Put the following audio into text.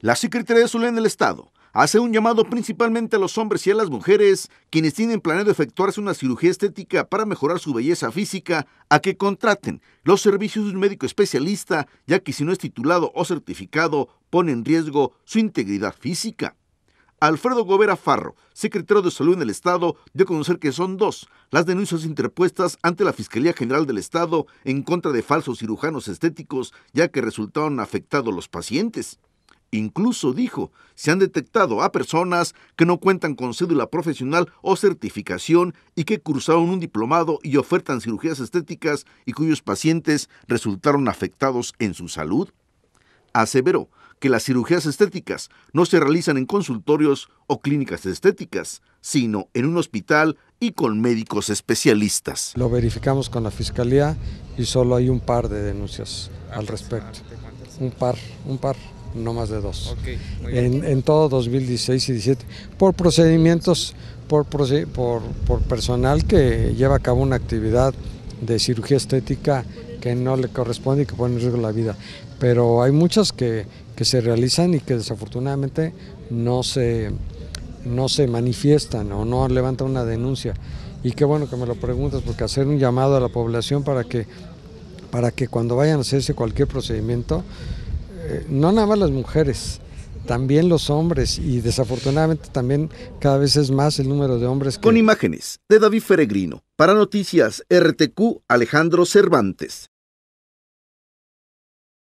La Secretaría de Salud en el Estado hace un llamado principalmente a los hombres y a las mujeres quienes tienen planeado efectuarse una cirugía estética para mejorar su belleza física a que contraten los servicios de un médico especialista, ya que si no es titulado o certificado pone en riesgo su integridad física. Alfredo Gobera Farro, secretario de Salud en el Estado, dio a conocer que son dos las denuncias interpuestas ante la Fiscalía General del Estado en contra de falsos cirujanos estéticos, ya que resultaron afectados los pacientes. Incluso dijo, se han detectado a personas que no cuentan con cédula profesional o certificación y que cursaron un diplomado y ofertan cirugías estéticas y cuyos pacientes resultaron afectados en su salud. Aseveró que las cirugías estéticas no se realizan en consultorios o clínicas estéticas, sino en un hospital y con médicos especialistas. Lo verificamos con la fiscalía y solo hay un par de denuncias al respecto. Un par, un par no más de dos. en, todo 2016 y 17, por procedimientos, por, por, por personal que lleva a cabo una actividad de cirugía estética que no le corresponde y que pone en riesgo la vida. Pero hay muchas que, que se realizan y que desafortunadamente no se, no se manifiestan o no levantan una denuncia. Y qué bueno que me lo preguntas, porque hacer un llamado a la población para que, para que cuando vayan a hacerse cualquier procedimiento, eh, no nada más las mujeres, también los hombres y desafortunadamente también cada vez es más el número de hombres. Que... Con imágenes de David Feregrino, para Noticias RTQ Alejandro Cervantes.